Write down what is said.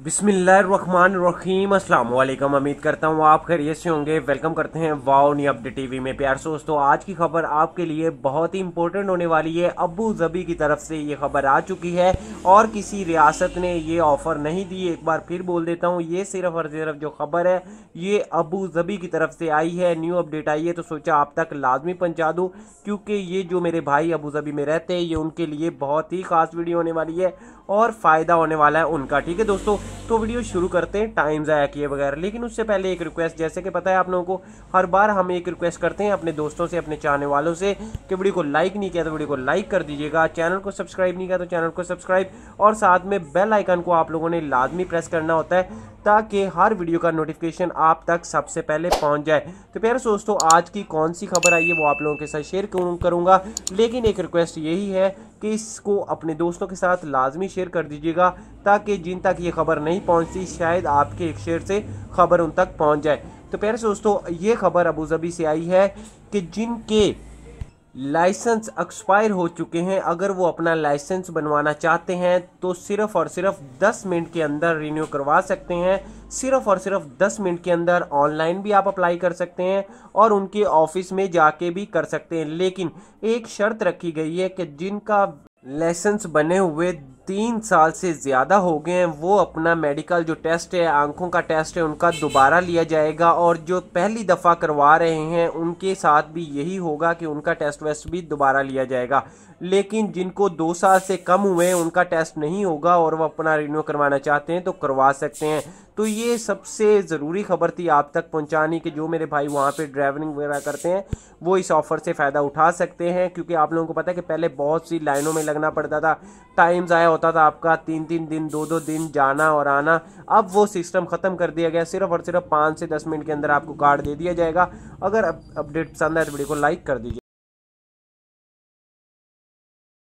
अस्सलाम वालेकुम उम्मीद करता हूँ आप खैरियत से होंगे वेलकम करते हैं वाओ नी अपडेट टीवी में प्यार दोस्तों आज की खबर आपके लिए बहुत ही इंपॉर्टेंट होने वाली है अबू जबी की तरफ से ये खबर आ चुकी है और किसी रियासत ने ये ऑफ़र नहीं दी एक बार फिर बोल देता हूँ ये सिर्फ और सिर्फ जो खबर है ये अबू जबी की तरफ से आई है न्यू अपडेट आई है तो सोचा आप तक लाजमी पहुँचा दूँ क्योंकि ये जो मेरे भाई अबू जबी में रहते हैं ये उनके लिए बहुत ही ख़ास वीडियो होने वाली है और फ़ायदा होने वाला है उनका ठीक है दोस्तों तो वीडियो शुरू करते हैं टाइम ज़ाया किए बगैर लेकिन उससे पहले एक रिक्वेस्ट जैसे कि पता है आप लोगों को हर बार हम एक रिक्वेस्ट करते हैं अपने दोस्तों से अपने चाहने वालों से कि वीडियो को लाइक नहीं किया तो वीडियो को लाइक कर दीजिएगा चैनल को सब्सक्राइब नहीं किया तो चैनल को सब्सक्राइब और साथ में बेल आइकन को आप लोगों ने लाजमी प्रेस करना होता है ताकि हर वीडियो का नोटिफिकेशन आप तक सबसे पहले पहुंच जाए तो प्यारे दोस्तों आज की कौन सी खबर आई है वो आप लोगों के साथ शेयर करूंगा लेकिन एक रिक्वेस्ट यही है कि इसको अपने दोस्तों के साथ लाजमी शेयर कर दीजिएगा ताकि जिन तक ये खबर नहीं पहुंचती शायद आपके एक शेयर से खबर उन तक पहुँच जाए तो प्यारे दोस्तों ये खबर अबूजबी से आई है कि जिनके लाइसेंस एक्सपायर हो चुके हैं अगर वो अपना लाइसेंस बनवाना चाहते हैं तो सिर्फ़ और सिर्फ 10 मिनट के अंदर रिन्यू करवा सकते हैं सिर्फ़ और सिर्फ 10 मिनट के अंदर ऑनलाइन भी आप अप्लाई कर सकते हैं और उनके ऑफिस में जाके भी कर सकते हैं लेकिन एक शर्त रखी गई है कि जिनका लाइसेंस बने हुए तीन साल से ज़्यादा हो गए हैं वो अपना मेडिकल जो टेस्ट है आंखों का टेस्ट है उनका दोबारा लिया जाएगा और जो पहली दफ़ा करवा रहे हैं उनके साथ भी यही होगा कि उनका टेस्ट वेस्ट भी दोबारा लिया जाएगा लेकिन जिनको दो साल से कम हुए उनका टेस्ट नहीं होगा और वह अपना रिन्यू करवाना चाहते हैं तो करवा सकते हैं तो ये सबसे ज़रूरी खबर थी आप तक पहुंचाने कि जो मेरे भाई वहाँ पे ड्राइवरिंग वगैरह करते हैं वो इस ऑफ़र से फ़ायदा उठा सकते हैं क्योंकि आप लोगों को पता है कि पहले बहुत सी लाइनों में लगना पड़ता था टाइम ज़ाया होता था आपका तीन तीन दिन दो दो दिन जाना और आना अब वो सिस्टम ख़त्म कर दिया गया सिर्फ और सिर्फ पाँच से दस मिनट के अंदर आपको कार्ड दे दिया जाएगा अगर अपडेट पसंद आए तो वीडियो को लाइक कर दीजिए